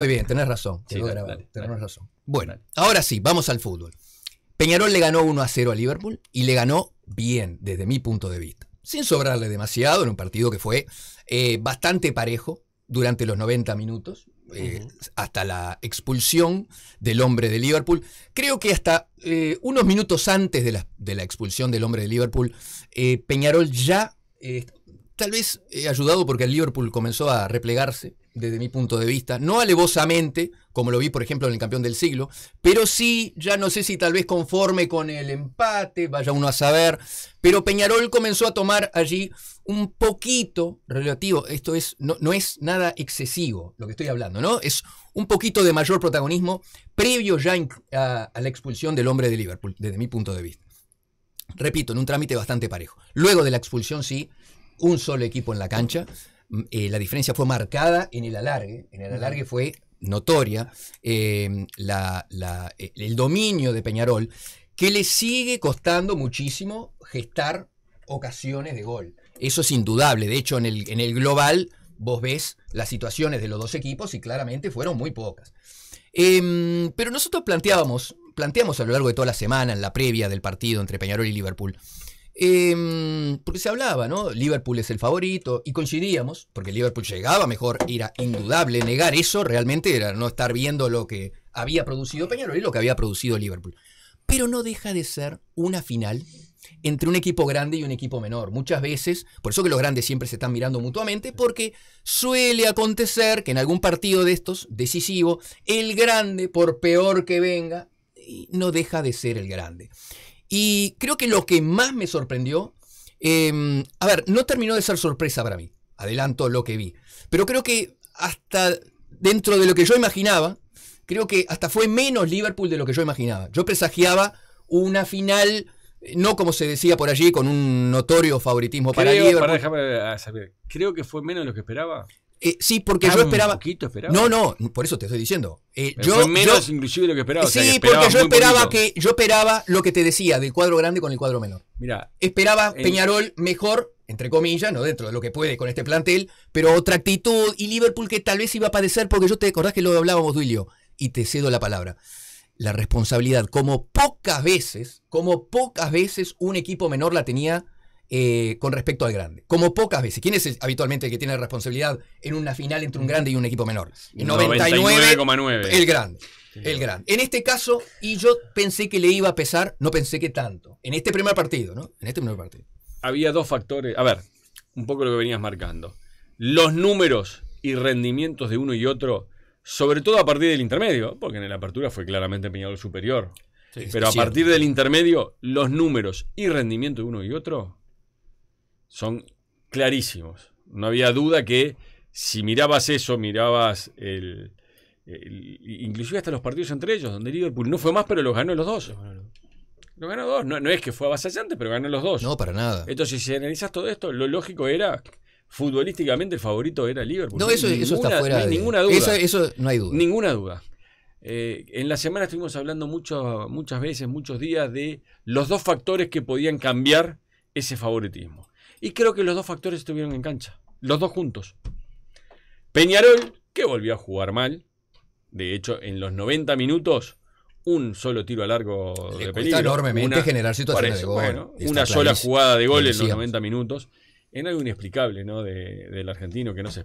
Muy bien, tenés razón. razón. Bueno, ahora sí, vamos al fútbol. Peñarol le ganó 1 a 0 a Liverpool y le ganó bien, desde mi punto de vista. Sin sobrarle demasiado en un partido que fue eh, bastante parejo durante los 90 minutos, eh, hasta la expulsión del hombre de Liverpool. Creo que hasta eh, unos minutos antes de la, de la, expulsión del hombre de Liverpool, Peñarol ya, tal vez ayudado porque el Liverpool comenzó a replegarse, desde mi punto de vista, no alevosamente, como lo vi por ejemplo en el campeón del siglo, pero sí, ya no sé si tal vez conforme con el empate, vaya uno a saber, pero Peñarol comenzó a tomar allí un poquito relativo, esto es, no, no es nada excesivo lo que estoy hablando, ¿no? Es un poquito de mayor protagonismo previo ya a la expulsión del hombre de Liverpool, desde mi punto de vista. Repito, en un trámite bastante parejo. Luego de la expulsión, sí, un solo equipo en la cancha. Eh, la diferencia fue marcada en el alargue, en el alargue fue notoria em, eh, el dominio de Peñarol, que le sigue costando muchísimo gestar ocasiones de gol. Eso es indudable, de hecho en el, global vos ves las situaciones de los dos equipos y claramente fueron muy pocas. Em, pero nosotros planteábamos, planteamos a lo largo de toda la semana, en la previa del partido entre Peñarol y Liverpool, Em, porque se hablaba, ¿no? Liverpool es el favorito y coincidíamos, porque Liverpool llegaba mejor, era indudable negar eso, realmente era no estar viendo lo que había producido Peñarol y lo que había producido Liverpool. Pero no deja de ser una final entre un equipo grande y un equipo menor. Muchas veces, por eso que los grandes siempre se están mirando mutuamente, porque suele acontecer que en algún partido de estos, decisivo, el grande, por peor que venga, no deja de ser el grande. Y creo que lo que más me sorprendió, em, a ver, no terminó de ser sorpresa para mí, adelanto lo que vi, pero creo que hasta dentro de lo que yo imaginaba, creo que hasta fue menos Liverpool de lo que yo imaginaba. Yo presagiaba una final, eh, no como se decía por allí, con un notorio favoritismo para Liverpool. Ah, creo que fue menos de lo que esperaba. Eh, sí, porque ah, yo esperaba... No, no, por eso te estoy diciendo. Eh, yo, menos inclusive lo que esperaba. Sí, porque yo esperaba que yo esperaba lo que te decía del cuadro grande con el cuadro menor. Mira, esperaba Peñarol mejor, entre comillas, no dentro de lo que puede con este plantel, pero otra actitud y Liverpool que tal vez iba a padecer porque yo te acordás que lo hablábamos Duilio y te cedo la palabra. La responsabilidad, como pocas veces, como pocas veces un equipo menor la tenía eh, con respecto al grande. Como pocas veces. ¿Quién es habitualmente el que tiene la responsabilidad en una final entre un mm. grande y un equipo menor? 99,9. el grande. El grande. En este caso, y yo pensé que le iba a pesar, no pensé que tanto. En este primer partido, ¿no? En este primer partido. Había dos factores. A ver, un poco lo que venías marcando. Los números y rendimientos de uno y otro, sobre todo a partir del intermedio, porque en la apertura fue claramente Peñarol superior. pero a partir del intermedio, los números y rendimiento de uno y otro son clarísimos. No había duda que si mirabas eso, mirabas el, inclusive hasta los partidos entre ellos, donde Liverpool no fue más, pero los ganó los dos. Los ganó dos. No, es que fue avasallante, pero ganó los dos. No, para nada. Entonces, si analizas todo esto, lo lógico era futbolísticamente el favorito era Liverpool. No, eso, ninguna, está No hay ninguna duda. Eso, no hay duda. Ninguna duda. Eh, en la semana estuvimos hablando mucho, muchas veces, muchos días, de los dos factores que podían cambiar ese favoritismo. Y creo que los dos factores estuvieron en cancha. Los dos juntos. Peñarol, que volvió a jugar mal. De hecho, en los 90 minutos, un solo tiro a largo Le de enormemente una, generar situaciones Bueno, una sola jugada de gol en los 90 minutos. En algo inexplicable, ¿no? del argentino que no sé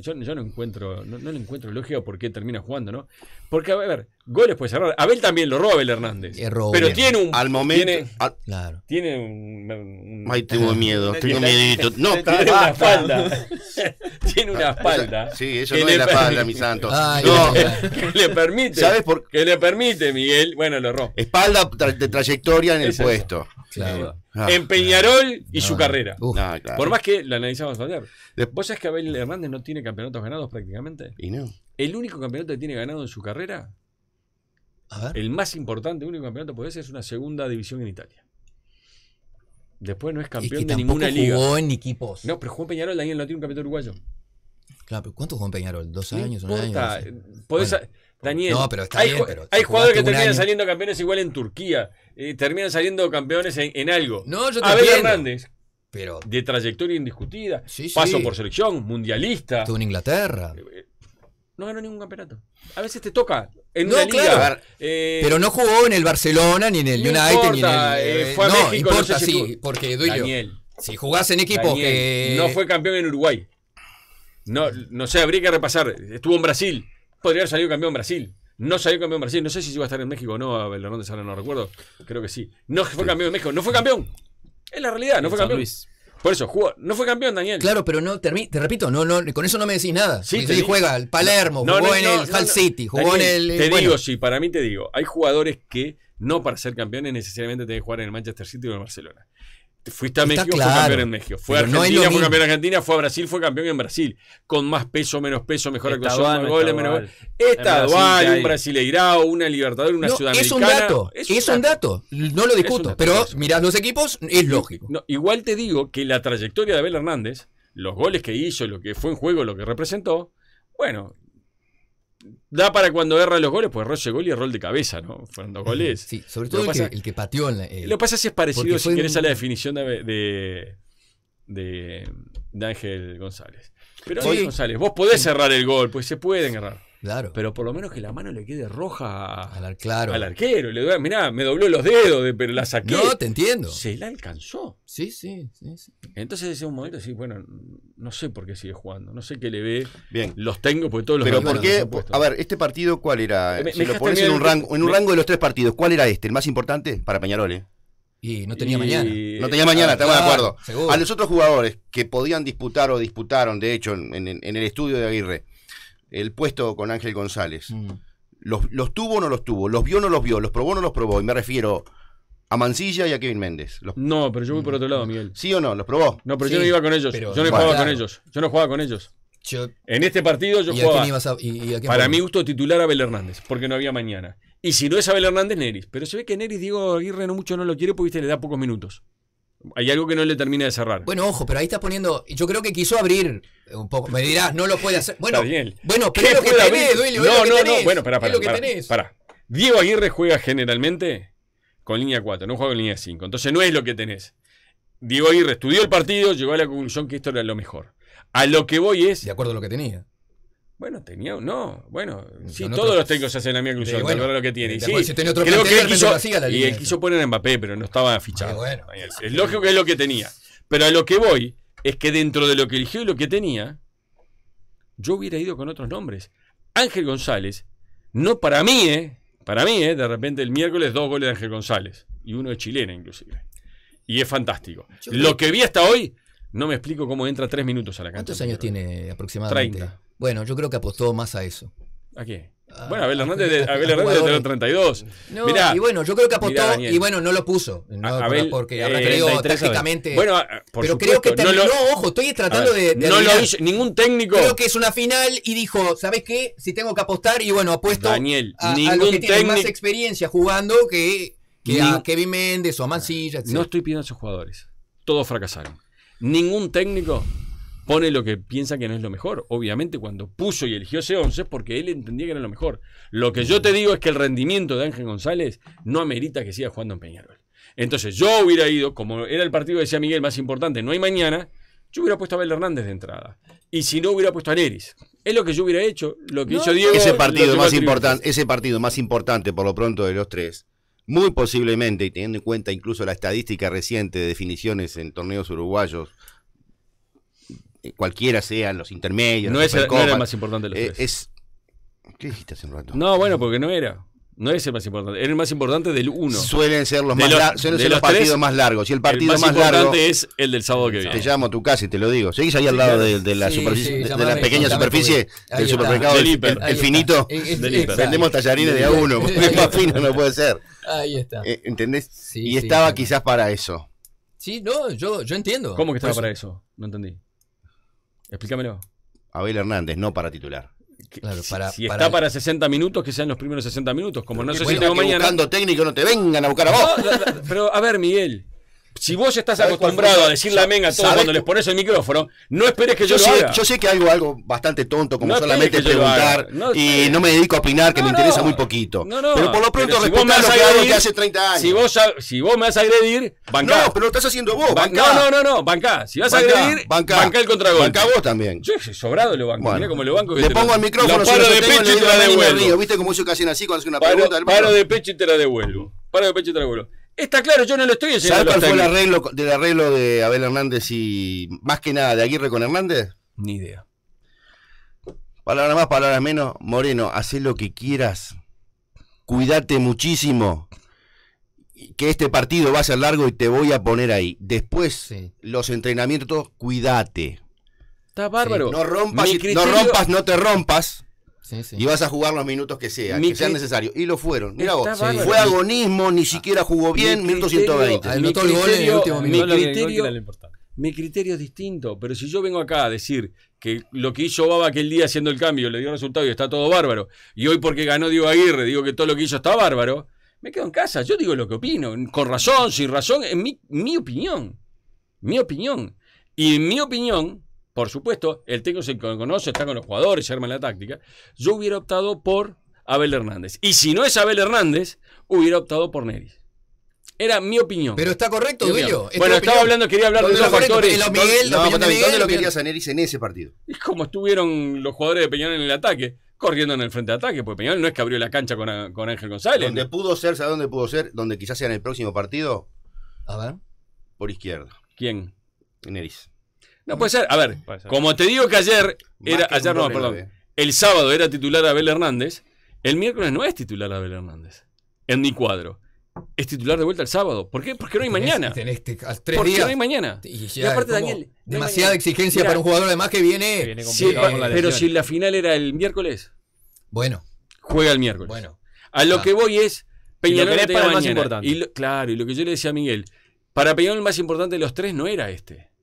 Yo, no encuentro. No, le encuentro lógica por qué termina jugando, ¿no? Porque, a ver, Goles puede cerrar. Abel también lo roba Abel Hernández. pero tiene un. Al momento. Tiene, claro. tiene un, Ay, tengo miedo. Tengo miedito. No, tiene una espalda. tiene una ah, espalda. Sí, eso no es la espalda, mi santo. no. que le permite. ¿Sabes por Que le permite, Miguel. Bueno, lo roba. Espalda de trayectoria en el puesto. Claro. Ah, en Peñarol y su carrera. Ah, por más que lo analizamos ayer. ¿Vos sabés que Abel Hernández no tiene campeonatos ganados prácticamente? Y no. El único campeonato que tiene ganado en su carrera el más importante, único campeonato ser es una segunda división en Italia. Después no es campeón de ninguna liga. en equipos. No, pero Juan Peñarol, Daniel no tiene un campeonato uruguayo. Claro, pero ¿cuánto jugó Peñarol? ¿Dos años? ¿Un año? Daniel. No, pero está hay, bien, pero hay jugadores que terminan saliendo campeones igual en Turquía. Eh, terminan saliendo campeones en, algo. No, yo te Abel Hernández. Pero... De trayectoria indiscutida. Paso por selección, mundialista. Estuvo en Inglaterra. Eh, eh, no ganó ningún campeonato. A veces te toca en no, eh, pero no jugó en el Barcelona, ni en el United, ni en el. Eh, eh, fue a no, México, porque Daniel, si jugás en equipo No fue campeón en Uruguay. No, no sé, habría que repasar. Estuvo en Brasil. Podría haber salido campeón en Brasil. No salió campeón en Brasil. No sé si iba a estar en México o no, a de Sala, no recuerdo. Creo que sí. No fue campeón en México. No fue campeón. Es la realidad, no fue campeón. Por eso, jugó. No fue campeón, Daniel. Claro, pero no, te, repito, no, no, con eso no me decís nada. Sí, juega el Palermo, jugó en el Hull City, jugó en el. Te digo, sí, para mí te digo, hay jugadores que no para ser campeones necesariamente tienen que jugar en el Manchester City o en el Barcelona fuiste a México, fue campeón en México. Fue a Argentina, fue campeón en Argentina, fue a Brasil, fue campeón en Brasil. Con más peso, menos peso, mejor actuación, más goles, menos goles. Estadual, un brasileirao, una Libertadores, una no, Sudamericana. Es un dato, es un, dato. No lo discuto. Pero mirás los equipos, es lógico. igual te digo que la trayectoria de Abel Hernández, los goles que hizo, lo que fue en juego, lo que representó, bueno, da para cuando erra los goles, pues erró ese gol y erró de cabeza, ¿no? Fueron dos goles. Sí, sobre todo el, que, el, pateó eh, lo que pasa es, es parecido, si querés, a la definición de, de, de, Ángel González. Pero González, vos podés errar el gol, pues se pueden errar. Claro. Pero por lo menos que la mano le quede roja al, claro. al arquero. Le mirá, me dobló los dedos, pero la saqué. No, te entiendo. Se la alcanzó. Sí, sí, sí. sí. Entonces, ese un momento, sí, bueno, no sé por qué sigue jugando, no sé qué le ve. Bien. Los tengo porque todos los Pero ¿por qué? A ver, este partido ¿cuál era? lo pones en un rango en un rango de los tres partidos, ¿cuál era este? El más importante para Peñarol, Y no tenía mañana. No tenía mañana, ah, estamos de acuerdo. A los otros jugadores que podían disputar o disputaron, de hecho, en, el estudio de Aguirre, el puesto con Ángel González, mm. los, ¿los tuvo o no los tuvo? ¿Los vio o no los vio? ¿Los probó o no los probó? Y me refiero, a Mancilla y a Kevin Méndez. No, pero yo voy por otro lado, Miguel. ¿Sí o no? ¿Los probó? No, pero yo no iba con ellos. yo no jugaba con ellos. Yo no jugaba con ellos. En este partido yo jugaba. para mí gusto titular a Abel Hernández, porque no había mañana. Y si no es Abel Hernández, Neris. Pero se ve que Neris, Diego Aguirre, no mucho no lo quiere porque ¿viste? le da pocos minutos. Hay algo que no le termina de cerrar. Bueno, ojo, pero ahí estás poniendo. Yo creo que quiso abrir un poco. Me dirás, no lo puede hacer. Bueno, bueno pero que tenés, No, no, no. Bueno, para. Diego Aguirre juega generalmente con línea 4, no juego con línea 5. Entonces no es lo que tenés. Diego Aguirre estudió el partido, llegó a la conclusión que esto era lo mejor. A lo que voy es. De acuerdo a lo que tenía. Bueno, tenía. No, bueno. Sí, todos los técnicos hacen la misma conclusión, de acuerdo a lo que tiene. Y sí, tenía otro que quiso, poner a Mbappé, pero no estaba fichado. es lógico que es lo que tenía. Pero a lo que voy es que dentro de lo que eligió y lo que tenía, yo hubiera ido con otros nombres. Ángel González, no para mí, ¿eh? Para mí, ¿eh? de repente el miércoles dos goles de Ángel González. Y uno de chilena, inclusive. Y es fantástico. Lo que vi hasta hoy, no me explico cómo entra tres minutos a la cancha. ¿Cuántos años tiene aproximadamente? 30. Bueno, yo creo que apostó más a eso. ¿A qué? Ah. Bueno, Abel Hernández, de, los 32. No, y bueno, yo creo que apostó y bueno, no lo puso. porque eh, habrá creído Bueno, ah, pero creo que no ojo, estoy tratando de, ningún técnico. Creo que es una final y dijo, ¿sabes qué? Si tengo que apostar y bueno, apuesto Daniel, a, ningún que más experiencia jugando que, a Kevin Méndez o a Mancilla, No estoy pidiendo a esos jugadores. Todos fracasaron. Ningún técnico pone lo que piensa que no es lo mejor. Obviamente cuando puso y eligió ese 11 porque él entendía que era lo mejor. Lo que yo te digo es que el rendimiento de Ángel González no amerita que siga jugando en Peñarol. Entonces yo hubiera ido, como era el partido, decía Miguel, más importante, no hay mañana, yo hubiera puesto a Abel Hernández de entrada. Y si no, hubiera puesto a Neris. Es lo que yo hubiera hecho, lo que Ese partido, más importante, ese partido más importante, por lo pronto, de los tres, muy posiblemente, y teniendo en cuenta incluso la estadística reciente de definiciones en torneos uruguayos eh, cualquiera sea, los intermedios. No, es, el, era el más importante de los eh, Es, ¿Qué dijiste hace un rato? No, bueno, porque no era. No es el más importante, era el más importante del 1. Suelen ser los, más suelen ser los partidos más largos. Y el partido más, importante es el del sábado que viene. Te llamo a tu casa y te lo digo. Seguís ahí al lado de, la, superficie, de, la pequeña superficie del supermercado. Del El finito. vendemos tallarines de a uno. Es más fino, no puede ser. Ahí está. Eh, ¿Entendés? y estaba quizás para eso. Sí, no, yo, yo entiendo. ¿Cómo que estaba pues para eso? No entendí. Explícamelo. Abel Hernández, no para titular. para, si, está para 60 minutos, que sean los primeros 60 minutos. Como no sé si tengo mañana. buscando técnico, no te vengan a buscar a vos. pero a ver, Miguel, si vos estás acostumbrado a decir la a todos cuando les pones el micrófono, no esperes que yo, yo sé, haga. Yo sé que hago algo bastante tonto, como solamente preguntar y no me dedico a opinar, que me interesa muy poquito. pero por lo pronto si vos me vas agredir, que hace 30 años. Si vos, si vos me vas a agredir, No, pero lo estás haciendo vos, bancá. No, no, no, bancá. Si vas a agredir, bancá, el contragolpe. Bancá vos también. Yo sobrado lo banco, como banco. le pongo el micrófono, lo paro de pecho y te la devuelvo. ¿Viste Paro de pecho y te la devuelvo. Paro de pecho y te la devuelvo. Está claro, yo no lo estoy ¿Sabes cuál fue el arreglo, del arreglo de Abel Hernández y más que nada de Aguirre con Hernández? Ni idea. Palabras más, palabras menos. Moreno, haz lo que quieras. Cuídate muchísimo. Que este partido va a ser largo y te voy a poner ahí. Después, los entrenamientos, cuídate. Está bárbaro. No no rompas, no te rompas. Y vas a jugar los minutos que sea, que sean necesarios. Y lo fueron. Mira fue agonismo, ni siquiera jugó bien, mi minuto criterio, gol el último minuto. Mi criterio, mi criterio es distinto, pero si yo vengo acá a decir que lo que hizo Baba aquel día haciendo el cambio le dio resultado y está todo bárbaro, y hoy porque ganó Diego Aguirre digo que todo lo que hizo está bárbaro, me quedo en casa, yo digo lo que opino, con razón, sin razón, Es mi, mi opinión, mi opinión. Y en mi opinión, por supuesto, el técnico se conoce, está con los jugadores, se arma la táctica. Yo hubiera optado por Abel Hernández. Y si no es Abel Hernández, hubiera optado por Neris. Era mi opinión. Pero está correcto, yo. Bueno, estaba hablando, quería hablar de los factores. ¿Dónde lo querías a Neris en ese partido? Es como estuvieron los jugadores de Peñón en el ataque corriendo en el frente de ataque, porque Peñarol no es que abrió la cancha con, Ángel González. Donde pudo ser, ¿sabes dónde pudo ser? Donde quizás sea en el próximo partido. A ver. Por izquierda. ¿Quién? Neris. No, puede ser. A ver, como te digo que ayer era. ayer no, perdón. El sábado era titular Abel Hernández. El miércoles no es titular Abel Hernández. En mi cuadro. Es titular de vuelta el sábado. ¿Por qué? Porque no hay mañana. Porque no hay mañana. Y, aparte, Daniel. demasiada exigencia para un jugador además que viene. pero si la final era el miércoles. Bueno. Juega el miércoles. Bueno. A lo que voy es. Peñarol es el Más importante. Y claro, y lo que yo le decía a Miguel. Para Peñarol el más importante de los tres no era este.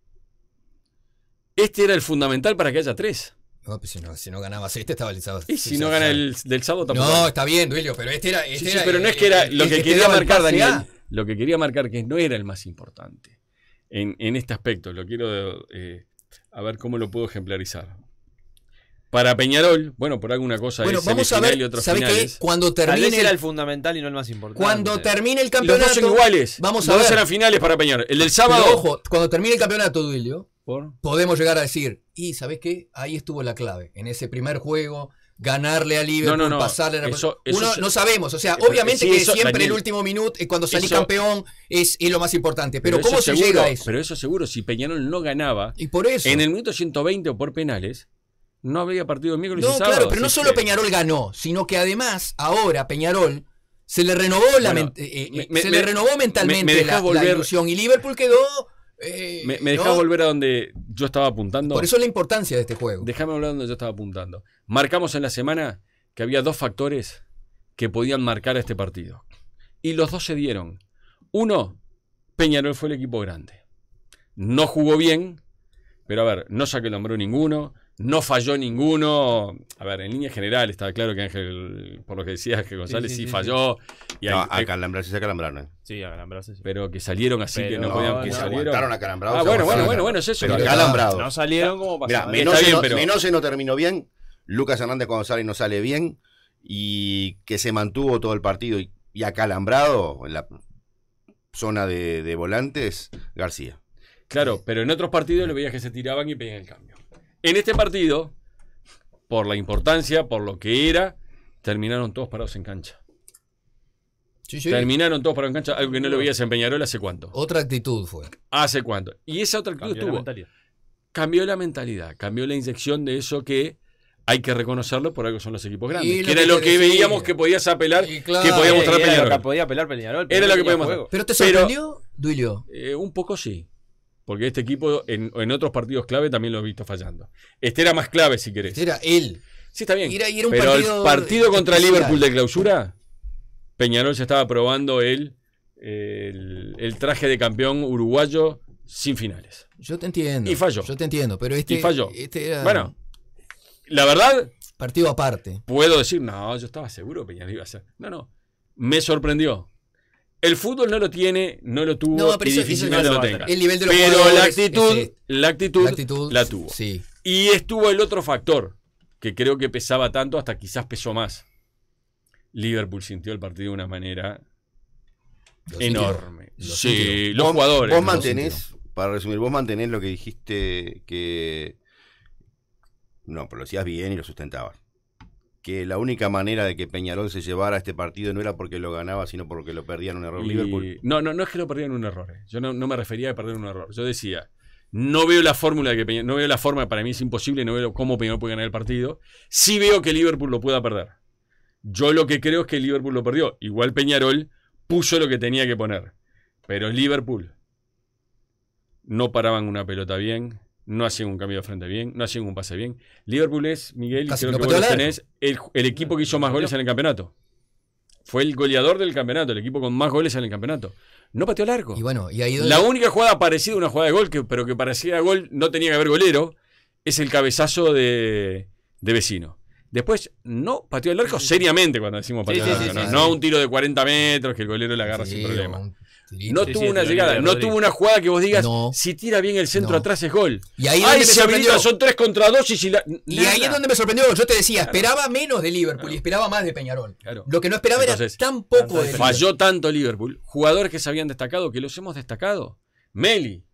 Este era el fundamental para que haya tres. No, pues si no, si ganabas este, estaba el sábado. Y si no gana el del sábado tampoco. No, está bien, Duilio, pero este era. Este pero no es que era. Lo que quería marcar, Daniel. Lo que quería marcar que no era el más importante. En, este aspecto, lo quiero. Eh, a ver cómo lo puedo ejemplarizar. Para Peñarol, bueno, por alguna cosa bueno, vamos a ver, ¿sabes finales. Qué? Cuando termine Tal era el fundamental y no el más importante. Cuando termine el campeonato. Los dos son iguales. Vamos a los ver. dos eran finales para Peñarol. El del sábado. ojo, cuando termine el campeonato, Duilio, Podemos llegar a decir, y sabes qué? Ahí estuvo la clave, en ese primer juego, ganarle a Liverpool, pasarle a la... no sabemos, o sea, obviamente que siempre el último minuto, eh, cuando salí campeón, es, lo más importante. Pero, ¿cómo se llega a eso? Pero eso seguro, si Peñarol no ganaba, y por eso. en el minuto 120 o por penales, no había partido miércoles no, y sábado, claro, pero no solo Peñarol ganó, sino que además, ahora Peñarol se le renovó, la, eh, eh, eh se le renovó mentalmente la, la ilusión y Liverpool quedó eh, me, dejaba volver a donde yo estaba apuntando. Por eso la importancia de este juego. Déjame volver a donde yo estaba apuntando. Marcamos en la semana que había dos factores que podían marcar este partido. Y los dos se dieron. Uno, Peñarol fue el equipo grande. No jugó bien, pero a ver, no saque el ninguno, no falló ninguno. A ver, en línea general estaba claro que Ángel, por lo que decía Ángel González, sí, falló. Y no, hay, a calambrarse se acalambraron. Sí, a calambrarse sí. Pero que salieron así, que no, podían. No, que salieron. acalambrados. Ah, bueno, bueno, bueno, bueno, es eso. Pero No salieron como para. Menose no terminó bien. Lucas Hernández cuando sale no sale bien. Y que se mantuvo todo el partido y, acalambrado en la zona de, de volantes, García. Claro, pero en otros partidos lo veías que se tiraban y pedían el cambio. En este partido, por la importancia, por lo que era, terminaron todos parados en cancha. Terminaron todos parados en cancha, algo que no lo veías en Peñarol hace cuánto. Otra actitud fue. Hace cuánto. Y esa otra actitud cambió tuvo. La cambió la mentalidad, cambió la inyección de eso que hay que reconocerlo por algo son los equipos grandes. Que, era lo que veíamos que podías apelar, que podía mostrar Peñarol. apelar Peñarol. Era lo que podíamos Pero te sorprendió, Duilio. Eh, un poco sí. Porque este equipo en, otros partidos clave también lo he visto fallando. Este era más clave, si querés. Este era él. Sí, está bien. pero partido el partido contra Liverpool de clausura, Peñarol se estaba probando el, el, traje de campeón uruguayo sin finales. Yo te entiendo. Y falló. Yo te entiendo, pero este. Y falló. Este Bueno, la verdad. Partido aparte. Puedo decir, no, yo estaba seguro que Peñarol iba a ser. No, no. Me sorprendió. El fútbol no lo tiene, no lo tuvo y lo, El nivel de pero la actitud, la actitud, la tuvo. Sí. Y estuvo el otro factor que creo que pesaba tanto, hasta quizás pesó más. Liverpool sintió el partido de una manera enorme. sí, los jugadores. Vos mantenés, para resumir, vos mantenés lo que dijiste que. No, pero lo hacías bien y lo sustentabas que la única manera de que Peñarol se llevara este partido no era porque lo ganaba, sino porque lo perdían un error. No, no, no es que lo perdían un error. Eh. Yo no, me refería a perder un error. Yo decía, no veo la fórmula que no veo la forma, para mí es imposible, no veo cómo Peñarol puede ganar el partido. Sí veo que Liverpool lo pueda perder. Yo lo que creo es que Liverpool lo perdió. Igual Peñarol puso lo que tenía que poner. Pero Liverpool no paraban una pelota bien, no hacen un cambio de frente bien, no hacen un pase bien. Liverpool es, Miguel, que vos el, equipo que hizo más goles en el campeonato. Fue el goleador del campeonato, el equipo con más goles en el campeonato no pateó largo. Y bueno, y ahí La única jugada parecida a una jugada de gol, pero que parecía gol, no tenía que haber golero, es el cabezazo de, vecino. Después, no pateó el arco seriamente cuando decimos pateó el arco. no, un tiro de 40 metros que el golero le agarra sin problema. No tuvo una llegada, no tuvo una jugada que vos digas, si tira bien el centro atrás es gol. Y ahí se son tres contra dos y ahí es donde me sorprendió, yo te decía, esperaba menos de Liverpool y esperaba más de Peñarol. Lo que no esperaba era tan poco de Falló tanto Liverpool, jugadores que se habían destacado, que los hemos destacado. Meli,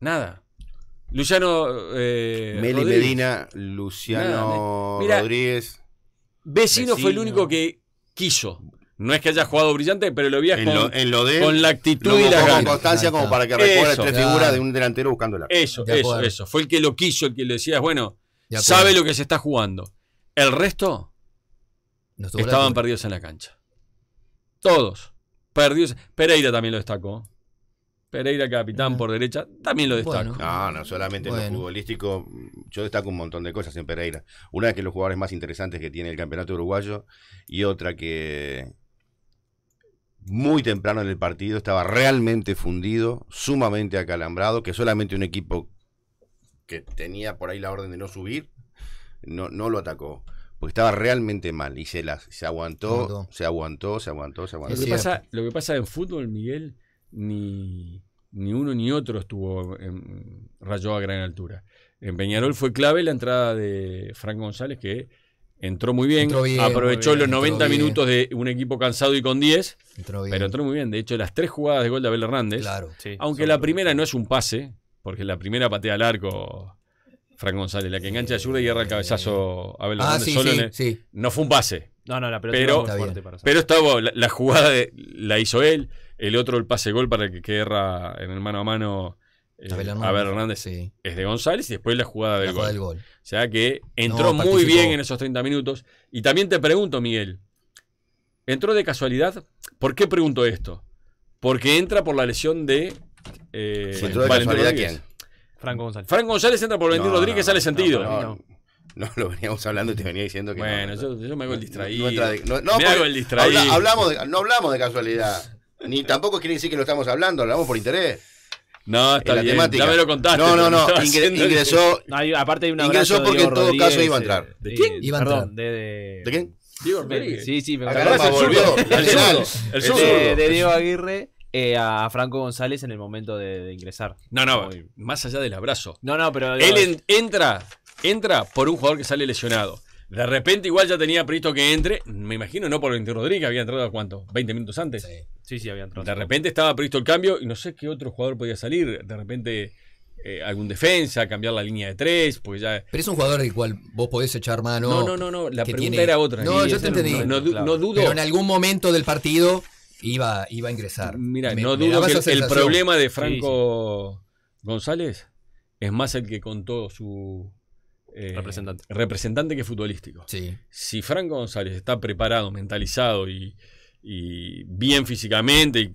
nada. Luciano eh, Meli Medina, Luciano Rodríguez. vecino, fue el único que quiso. No es que haya jugado brillante, pero lo vi con, con la actitud y la constancia como para que recuerde tres figuras de un delantero buscando la Eso, eso, eso. Fue el que lo quiso, el que le decía. bueno, sabe lo que se está jugando. El resto estaban perdidos en la cancha. Todos. Perdidos. Pereira también lo destacó. Pereira, capitán eh. por derecha, también lo destacó. No, no, solamente en lo futbolístico. Yo destaco un montón de cosas en Pereira. Una de que los jugadores más interesantes que tiene el campeonato uruguayo y otra que muy temprano en el partido, estaba realmente fundido, sumamente acalambrado, que solamente un equipo que tenía por ahí la orden de no subir, no, no lo atacó. Porque estaba realmente mal y se, se, aguantó, se aguantó, se aguantó, se aguantó. Lo que, pasa, lo que pasa en fútbol, Miguel, ni, ni uno ni otro estuvo en, rayó a gran altura. En Peñarol fue clave la entrada de Frank González, que Entró muy bien, aprovechó los 90 minutos de un equipo cansado y con 10. Pero entró muy bien. De hecho, las tres jugadas de gol de Abel Hernández. Claro. aunque la primera no es un pase, porque la primera patea al arco Frank González, la que engancha ayuda y erra el cabezazo a Abel ah, Hernández. No fue un pase. No, no, la pero, fuerte para pero estaba la, jugada de, la hizo él, el otro el pase gol para que erra en el mano a mano a ver eh, Hernández sí. es de González y después la jugada del, gol. O sea que entró muy bien en esos 30 minutos. Y también te pregunto, Miguel, ¿entró de casualidad? ¿Por qué pregunto esto? Porque entra por la lesión de, eh, entró de casualidad quién? Franco González. Franco González entra por Valentín Rodríguez, sale sentido. No, lo veníamos hablando y te venía diciendo que. Bueno, yo, me hago el distraído. No, me hago el distraído. hablamos de, no hablamos de casualidad. Ni tampoco quiere decir que lo estamos hablando, hablamos por interés. No, está bien. Ya me lo contaste. No, no, no. ingresó. hay, aparte ingresó porque en todo caso iba a entrar. ¿De, quién? Iba a entrar. de, quién? Sí, sí, me volvió. Ah, el este, De, Diego Aguirre. Eh, a Franco González en el momento de, ingresar. No, no, más allá del abrazo. No, no, pero. Él entra, entra por un jugador que sale lesionado. De repente igual ya tenía previsto que entre, me imagino no por el Rodríguez, había entrado cuánto, 20 minutos antes. Sí, sí, había entrado. De repente estaba previsto el cambio y no sé qué otro jugador podía salir. De repente eh, algún defensa, cambiar la línea de tres, pues ya. Pero es un jugador del cual vos podés echar mano. No, no, no, La pregunta era otra. No, yo te entendí. dudo. Pero en algún momento del partido iba, iba a ingresar. Mira, no dudo que el, problema de Franco González es más el que contó su eh, representante. representante que futbolístico. Sí. Si Franco González está preparado, mentalizado y, bien físicamente,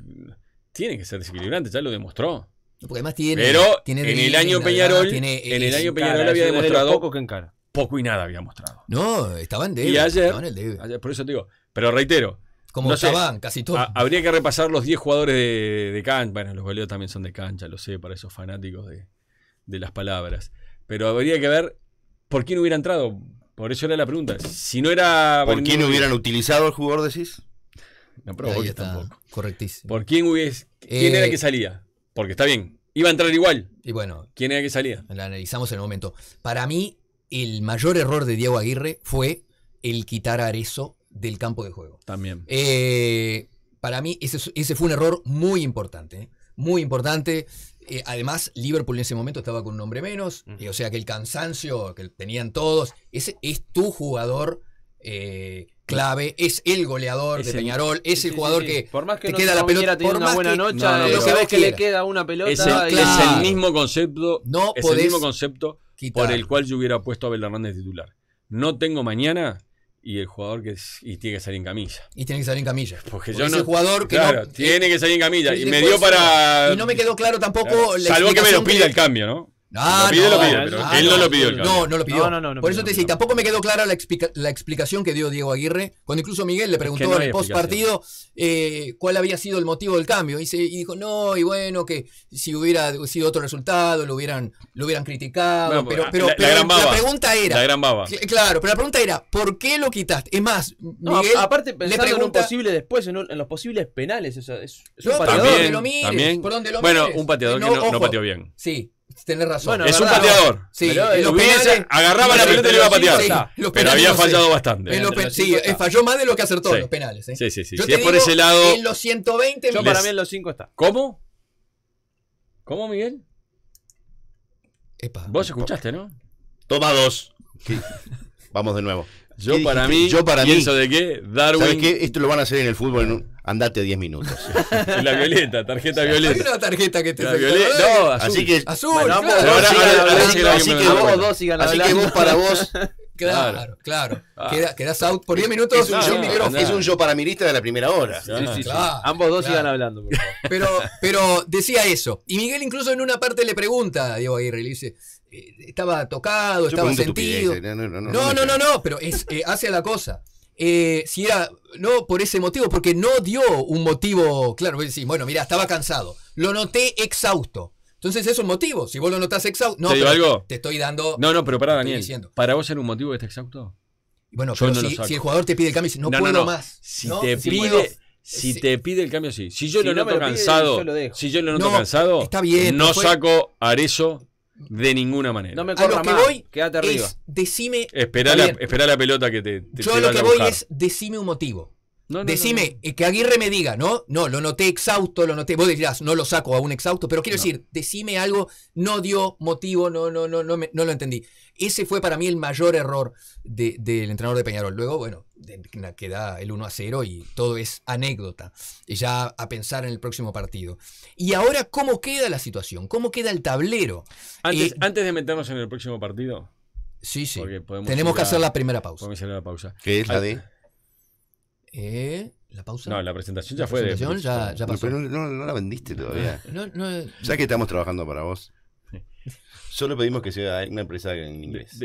tiene que ser desequilibrante, ya lo demostró. Porque además tiene, Pero tiene en, el año Peñarol, eh, en el año Peñarol había demostrado poco, que poco y nada había mostrado. No, estaban de el por eso te digo, pero reitero, como estaban, casi todos. habría que repasar los 10 jugadores de, de cancha. Bueno, los goleos también son de cancha, lo sé, para esos fanáticos de, de, las palabras. Pero habría que ver ¿Por quién hubiera entrado? Por eso era la pregunta. Si no era. ¿Por quién hubieran utilizado el jugador, decís? No tampoco. Correctísimo. ¿Por quién hubiese. ¿Quién era eh, que salía? Porque está bien. Iba a entrar igual. Y bueno. ¿Quién era que salía? La analizamos en el momento. Para mí, el mayor error de Diego Aguirre fue el quitar a Arezo del campo de juego. También. Eh, para mí, ese, fue un error muy importante. ¿eh? Muy importante. Eh, además, Liverpool en ese momento estaba con un nombre menos, eh, o sea que el cansancio que tenían todos, ese es tu jugador eh, clave, es el goleador de Peñarol, es el jugador que por más que te queda la pelota, por una buena noche, que, le queda una pelota, es el, mismo concepto, concepto por el cual yo hubiera puesto a Abel Hernández titular. No tengo mañana y el jugador que y tiene que salir en camilla. Y tiene que salir en camilla. Porque, yo no, jugador que claro, no, tiene que salir en camilla y me dio para y no me quedó claro tampoco salvo que me lo pida el cambio, ¿no? No, no, lo él no, lo pidió. no, no lo pidió. Por eso te decía, tampoco me quedó clara la, explicación que dio Diego Aguirre, cuando incluso Miguel le preguntó en el post partido eh, cuál había sido el motivo del cambio. Y, se, dijo, no, y bueno, que si hubiera sido otro resultado, lo hubieran, lo hubieran criticado. Ah, pero, la, pregunta era. Claro, pero la pregunta era, ¿por qué lo quitaste? Es más, Miguel. aparte, en posible después, en, los posibles penales. O es, un pateador. lo bueno, un pateador eh, que no pateó bien. Sí tener razón. es un pateador. Sí, pero agarraba la pelota y le iba a patear. pero había fallado bastante. Eh, sí, falló más de lo que acertó en los penales. ¿eh? Sí, sí, sí. Yo si es por ese lado. En los 120. Yo para mí en los 5 está. ¿Cómo? ¿Cómo, Miguel? Epa, Vos escuchaste, ¿no? Toma dos. Vamos de nuevo. Yo para mí, yo para pienso eso de qué, Darwin. ¿Sabes qué? Esto lo van a hacer en el fútbol. En un... andate 10 minutos. la violeta, tarjeta violeta. una tarjeta que te la violeta. No, azul. Así que, azul. Bueno, así, que, vos, dos sigan así que vos para vos. Claro, claro. Ah. Quedas out por 10 minutos. Es un, yo, es un yo para mi lista de la primera hora. Sí, sí, sí. Ambos dos sigan hablando. Por favor. Pero, pero decía eso. Y Miguel incluso en una parte le pregunta a Diego Aguirre, le dice, eh, estaba tocado, estaba sentido. No, no, no, no, pero es, eh, hacia la cosa. Eh, si era, no por ese motivo, porque no dio un motivo, claro, bueno, mira, estaba cansado, lo noté exhausto. Entonces es un motivo, si vos lo notas exhausto, no, ¿Te, estoy dando... No, no, pero para Daniel, ¿para vos era un motivo que está exhausto? Bueno, pero si, el jugador te pide el cambio, no, puedo más. Si te pide... Si te pide el cambio, sí. Si yo lo noto cansado, si yo lo noto cansado, está bien, no, saco a Arezo de ninguna manera. No me acuerdo. a lo que más, voy quédate arriba. Es decime. Espera la, espera la pelota que te. yo a lo que voy es decime un motivo. Decime, que Aguirre me diga, ¿no? No, lo noté exhausto, lo noté. Vos dirás, no lo saco a un exhausto, pero quiero decir, decime algo, no dio motivo, no, no, no, no, no lo entendí. Ese fue para mí el mayor error del entrenador de Peñarol. Luego, bueno, queda el 1 a 0 y todo es anécdota. Y ya a pensar en el próximo partido. Y ahora, ¿cómo queda la situación? ¿Cómo queda el tablero? Antes, eh, de meternos en el próximo partido. Sí, sí. Tenemos que hacer la primera pausa. la pausa. ¿Qué es la de? Eh, ¿La pausa? No, la presentación ya fue. de... ya, ya, no, la vendiste todavía. Eh. ya que estamos trabajando para vos. Solo pedimos que sea una empresa en inglés.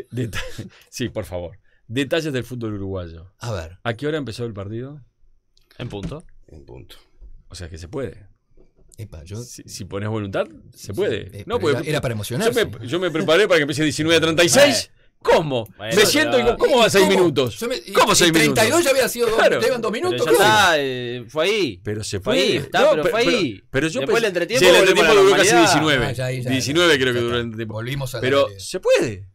sí, por favor. Detalles del fútbol uruguayo. A ver. ¿A qué hora empezó el partido? En punto. En punto. O sea que se puede. si, pones voluntad, se puede. Eh, no, era, para emocionar. Yo me, preparé para que empiece 19 a 19.36. ¿Cómo? me siento y digo, ¿cómo va 6 minutos? ¿Cómo 6 minutos? 32 ya había sido, claro. llevan 2 minutos. Pero ya está, eh, fue ahí. Pero se fue, ahí. pero, fue ahí. Pero, yo Después el entretiempo, sí, el entretiempo duró casi 19. 19 ah, creo que duró el entretiempo. Volvimos a Pero se puede.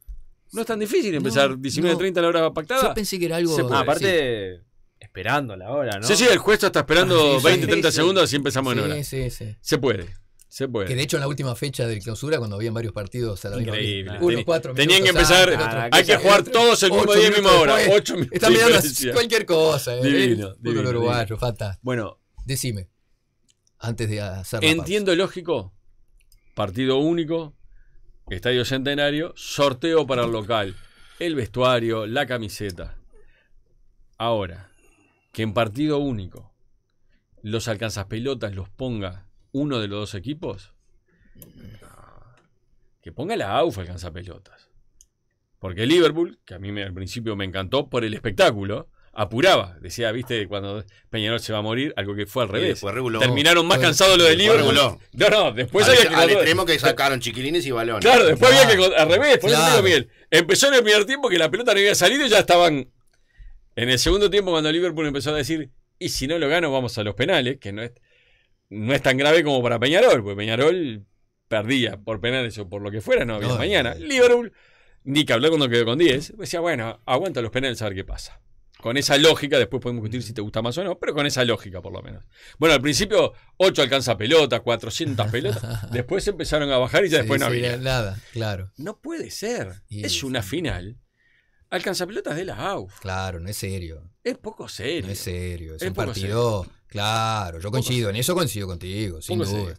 No es tan difícil empezar 19.30 la hora pactada. Yo pensé que era algo... Ah, aparte... esperando la hora, ¿no? Sí, sí, el juez está esperando 20, 30 segundos y empezamos en hora. Sí, sí, sí. Se puede. Que de hecho en la última fecha de clausura, cuando habían varios partidos a la Increíble. Tenían que ah, empezar, hay que jugar todos el mismo día, misma hora. cualquier cosa. ¿eh? Bueno. Decime, antes de hacer Entiendo el lógico, partido único, estadio centenario, sorteo para el local, el vestuario, la camiseta. Ahora, que en partido único los alcanzas pelotas los ponga uno de los dos equipos? Que ponga la AUF alcanza pelotas. Porque Liverpool, que a mí me, al principio me encantó por el espectáculo, apuraba. Decía, viste, cuando Peñarol se va a morir, algo que fue al revés. Terminaron más cansados lo de Liverpool. No, no, después al, que. Al extremo que sacaron chiquilines y balones. Claro, después había que. Al revés, Empezó en el primer tiempo que la pelota no había salido y ya estaban. En el segundo tiempo, cuando Liverpool empezó a decir, y si no lo gano, vamos a los penales, que no es no es tan grave como para Peñarol, porque Peñarol perdía por penales o por lo que fuera, no había mañana. Liverpool, ni que habló cuando quedó con 10, decía, bueno, aguanta los penales a ver qué pasa. Con esa lógica, después podemos discutir si te gusta más o no, pero con esa lógica por lo menos. Bueno, al principio 8 alcanza pelota, 400 pelotas, después empezaron a bajar y ya después no había. Nada, claro. No puede ser. es una final. Alcanza pelotas de la AUF. Claro, no es serio. Es poco serio. No es serio, es, un partido Claro, yo coincido, en eso coincido contigo, sin duda.